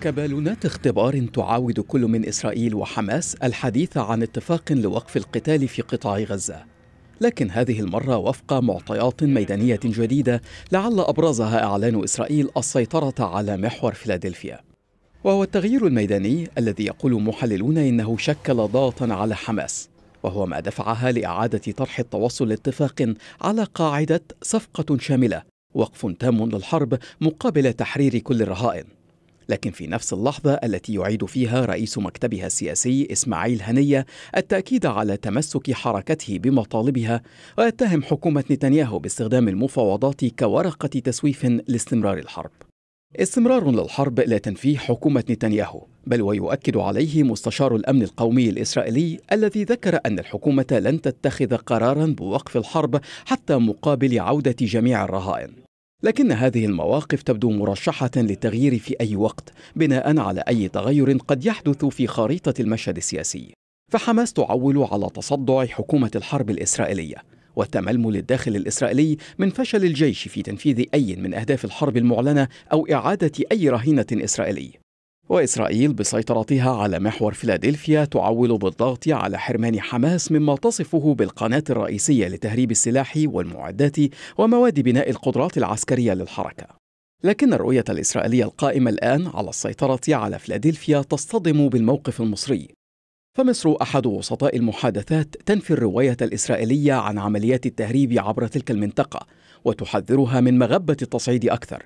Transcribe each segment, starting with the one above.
كبالونات اختبار تعاود كل من إسرائيل وحماس الحديث عن اتفاق لوقف القتال في قطاع غزة لكن هذه المرة وفق معطيات ميدانية جديدة لعل أبرزها إعلان إسرائيل السيطرة على محور فيلادلفيا وهو التغيير الميداني الذي يقول محللون إنه شكل ضغطا على حماس وهو ما دفعها لإعادة طرح التوصل لاتفاق على قاعدة صفقة شاملة وقف تام للحرب مقابل تحرير كل الرهائن لكن في نفس اللحظة التي يعيد فيها رئيس مكتبها السياسي إسماعيل هنية التأكيد على تمسك حركته بمطالبها ويتهم حكومة نتنياهو باستخدام المفاوضات كورقة تسويف لاستمرار الحرب استمرار للحرب لا تنفيه حكومة نتنياهو بل ويؤكد عليه مستشار الأمن القومي الإسرائيلي الذي ذكر أن الحكومة لن تتخذ قرارا بوقف الحرب حتى مقابل عودة جميع الرهائن لكن هذه المواقف تبدو مرشحة للتغيير في أي وقت بناء على أي تغير قد يحدث في خريطة المشهد السياسي فحماس تعول على تصدع حكومة الحرب الإسرائيلية والتململ الداخل الإسرائيلي من فشل الجيش في تنفيذ أي من أهداف الحرب المعلنة أو إعادة أي رهينة إسرائيلية وإسرائيل بسيطرتها على محور فيلادلفيا تعول بالضغط على حرمان حماس مما تصفه بالقناة الرئيسية لتهريب السلاح والمعدات ومواد بناء القدرات العسكرية للحركة لكن الرؤية الإسرائيلية القائمة الآن على السيطرة على فيلادلفيا تصطدم بالموقف المصري فمصر أحد وسطاء المحادثات تنفي الرواية الإسرائيلية عن عمليات التهريب عبر تلك المنطقة وتحذرها من مغبة التصعيد أكثر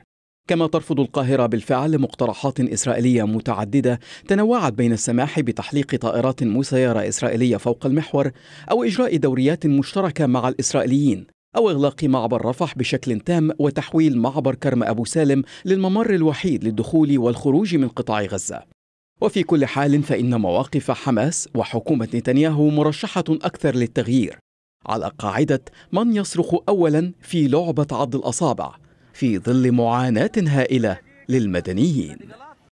كما ترفض القاهرة بالفعل مقترحات إسرائيلية متعددة تنوعت بين السماح بتحليق طائرات مسيرة إسرائيلية فوق المحور أو إجراء دوريات مشتركة مع الإسرائيليين أو إغلاق معبر رفح بشكل تام وتحويل معبر كرم أبو سالم للممر الوحيد للدخول والخروج من قطاع غزة وفي كل حال فإن مواقف حماس وحكومة نتنياهو مرشحة أكثر للتغيير على قاعدة من يصرخ أولا في لعبة عض الأصابع في ظل معاناة هائلة للمدنيين